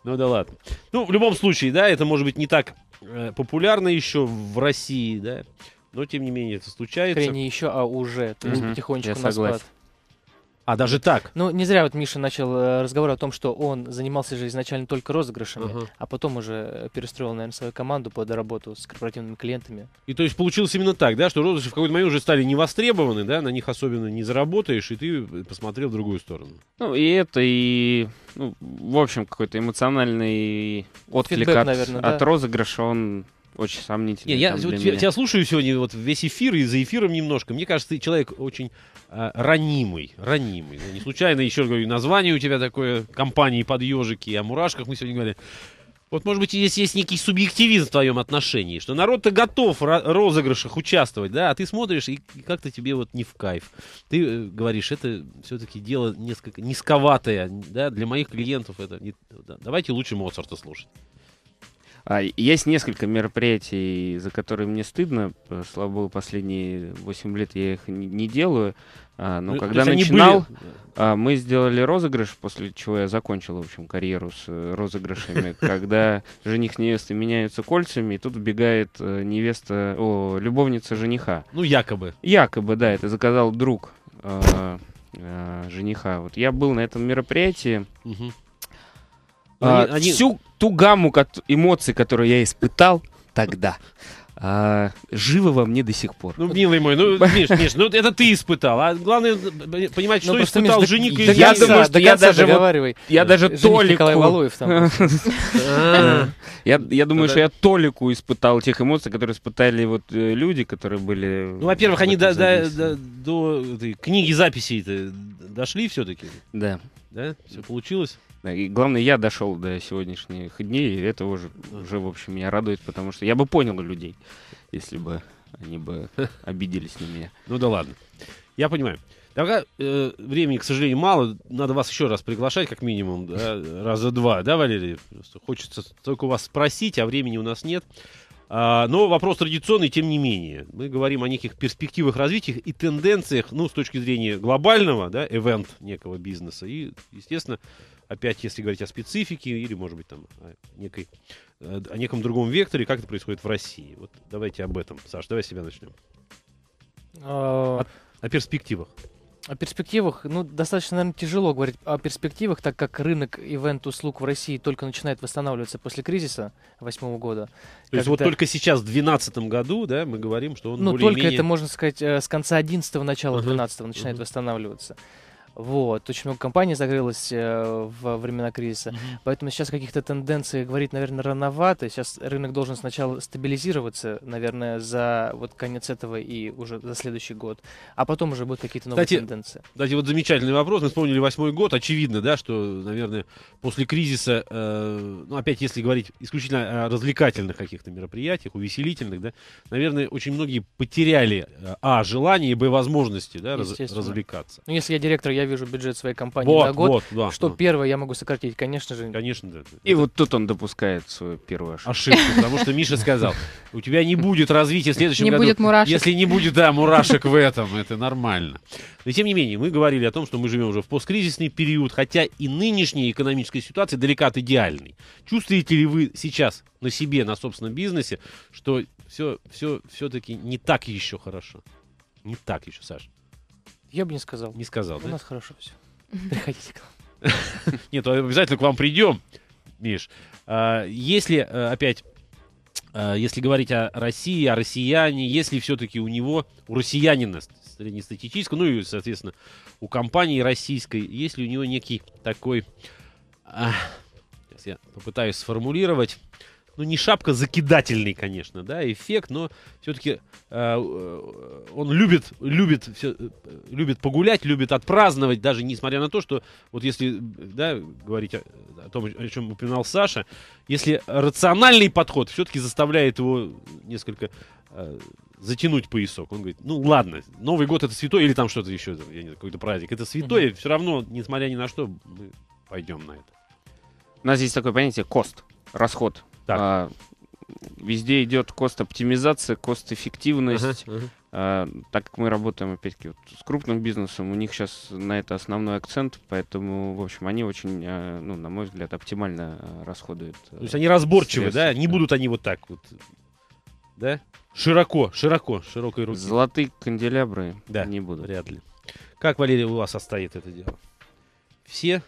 Ну да ладно. Ну, в любом случае, да, это может быть не так э, популярно еще в России, да, но тем не менее это случается. Скорее еще, а уже, то есть угу. потихонечку Я на согласен. спад. А даже так? Ну, не зря вот Миша начал э, разговор о том, что он занимался же изначально только розыгрышами, uh-huh. а потом уже э, перестроил, наверное, свою команду под работу с корпоративными клиентами. И то есть получилось именно так, да, что розыгрыши в какой-то момент уже стали невостребованы, да, на них особенно не заработаешь, и ты э, посмотрел в другую сторону. Ну, и это, и, ну, в общем, какой-то эмоциональный отклик Фидбэк, от, наверное, от да? розыгрыша, он очень сомнительно. Я, вот, меня. тебя слушаю сегодня вот весь эфир и за эфиром немножко. Мне кажется, ты человек очень э, ранимый, ранимый. не случайно еще говорю, название у тебя такое компании под ежики, о мурашках мы сегодня говорили. Вот, может быть, здесь есть некий субъективизм в твоем отношении, что народ-то готов в розыгрышах участвовать, да, а ты смотришь, и как-то тебе вот не в кайф. Ты э, говоришь, это все-таки дело несколько низковатое, да, для моих клиентов это... Не, да, давайте лучше Моцарта слушать. А, есть несколько мероприятий, за которые мне стыдно. Э, слава богу, последние 8 лет я их не делаю. А, но ну, когда начинал, были... А, мы сделали розыгрыш, после чего я закончил, в общем, карьеру с э, розыгрышами, когда жених невесты меняются кольцами, и тут убегает э, невеста, о, любовница жениха. Ну, якобы. Якобы, да, это заказал друг жениха. Вот я был на этом мероприятии. Угу а, ну, они... всю ту гамму эмоций, которую я испытал тогда, а, живо во мне до сих пор. Ну, милый мой, ну, Миш, Миш, ну это ты испытал. А главное понимать, ну, что ну, испытал Миш, жених и я, я думаю, что я даже вот, я даже Толику... Валуев там. Я, думаю, что я Толику испытал тех эмоций, которые испытали вот э, люди, которые были... Ну, во-первых, они до, книги записей дошли все-таки. Да. Да? Все получилось? И главное, я дошел до сегодняшних дней, и это уже, уже, в общем, меня радует, потому что я бы понял людей, если бы они бы обиделись на меня. Ну да ладно. Я понимаю. Тогда э, времени, к сожалению, мало. Надо вас еще раз приглашать, как минимум, да, раза два, да, Валерий? Просто хочется только вас спросить, а времени у нас нет. А, но вопрос традиционный, тем не менее. Мы говорим о неких перспективах развития и тенденциях, ну, с точки зрения глобального, да, эвент некого бизнеса и, естественно, опять, если говорить о специфике или, может быть, там, о, некой, о неком другом векторе, как это происходит в России. Вот давайте об этом, Саш, давай с себя начнем. А, о, о перспективах. О перспективах, ну, достаточно, наверное, тяжело говорить о перспективах, так как рынок ивент-услуг в России только начинает восстанавливаться после кризиса восьмого года. То есть вот только сейчас, в 2012 году, да, мы говорим, что он Ну, только менее... это, можно сказать, э, с конца 11-го, начала uh-huh. начинает uh-huh. восстанавливаться. Вот, очень много компаний закрылось э, во времена кризиса, mm-hmm. поэтому сейчас каких-то тенденций говорить, наверное, рановато. Сейчас рынок должен сначала стабилизироваться, наверное, за вот конец этого и уже за следующий год, а потом уже будут какие-то новые кстати, тенденции. Кстати, вот замечательный вопрос. Мы вспомнили восьмой год. Очевидно, да, что, наверное, после кризиса, э, ну, опять, если говорить исключительно о развлекательных каких-то мероприятиях, увеселительных, да, наверное, очень многие потеряли, э, а, желание, и, б, возможности, да, раз, развлекаться. Ну, если я директор, я я вижу бюджет своей компании вот, за год, вот, да, что да. первое я могу сократить, конечно же. Конечно, да. И это... вот тут он допускает свою первую ошибку. Ошибку, потому что Миша сказал, у тебя не будет развития в следующем не году. Не будет мурашек. Если не будет, да, мурашек в этом, это нормально. Но тем не менее, мы говорили о том, что мы живем уже в посткризисный период, хотя и нынешняя экономическая ситуация далека от идеальной. Чувствуете ли вы сейчас на себе, на собственном бизнесе, что все, все, все-таки не так еще хорошо? Не так еще, Саша. Я бы не сказал. Не сказал, У да? нас хорошо все. Приходите к нам. Нет, ну, обязательно к вам придем, Миш. А, если, э, опять, а, если говорить о России, о россияне, если все-таки у него, у россиянина среднестатистического, ну и, соответственно, у компании российской, если у него некий такой, а, сейчас я попытаюсь сформулировать, ну не шапка закидательный, конечно, да, эффект, но все-таки э, э, он любит, любит, все, э, любит погулять, любит отпраздновать, даже несмотря на то, что вот если, да, говорить о, о том, о чем упоминал Саша, если рациональный подход все-таки заставляет его несколько э, затянуть поясок. Он говорит, ну ладно, Новый год это святой или там что-то еще, я не знаю, какой-то праздник. Это святое, mm-hmm. все равно, несмотря ни на что, мы пойдем на это. У нас здесь такое понятие кост, расход. Так. А, везде идет кост-оптимизация, кост-эффективность. Uh-huh, uh-huh. А, так как мы работаем, опять-таки, вот, с крупным бизнесом, у них сейчас на это основной акцент, поэтому, в общем, они очень, а, ну, на мой взгляд, оптимально а, расходуют. Э, То есть они разборчивы, средства, да? Не будут они вот так вот, да? Широко, широко, широкой руки. Золотые канделябры да, не будут. вряд ли. Как, Валерий, у вас состоит это дело? Все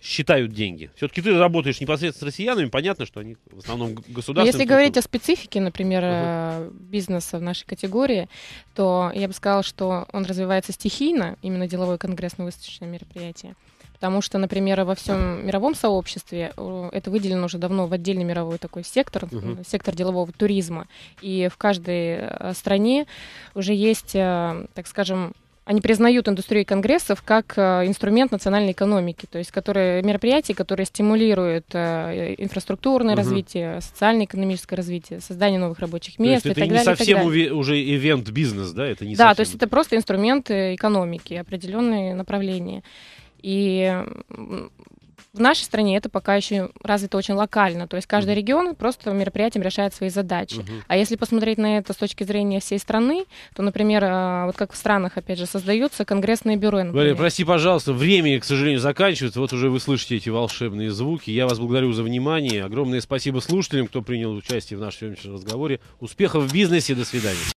считают деньги. Все-таки ты работаешь непосредственно с россиянами, понятно, что они в основном государственные. Если говорить о специфике, например, uh-huh. бизнеса в нашей категории, то я бы сказала, что он развивается стихийно, именно деловое конгрессно-выставочное мероприятие. Потому что, например, во всем мировом сообществе это выделено уже давно в отдельный мировой такой сектор, uh-huh. сектор делового туризма. И в каждой э, стране уже есть, э, так скажем, они признают индустрию конгрессов как э, инструмент национальной экономики, то есть которые, мероприятия, которые стимулируют э, инфраструктурное угу. развитие, социально-экономическое развитие, создание новых рабочих мест то есть и так не далее. Это не совсем далее. уже ивент-бизнес, да? Это не да, совсем... то есть это просто инструмент э, экономики, определенные направления. И в нашей стране это пока еще развито очень локально, то есть каждый регион просто мероприятием решает свои задачи. Mm-hmm. А если посмотреть на это с точки зрения всей страны, то, например, э, вот как в странах, опять же, создаются конгрессные бюро. Например. Валерия, прости, пожалуйста, время, к сожалению, заканчивается. Вот уже вы слышите эти волшебные звуки. Я вас благодарю за внимание. Огромное спасибо слушателям, кто принял участие в нашем сегодняшнем разговоре. Успехов в бизнесе. До свидания.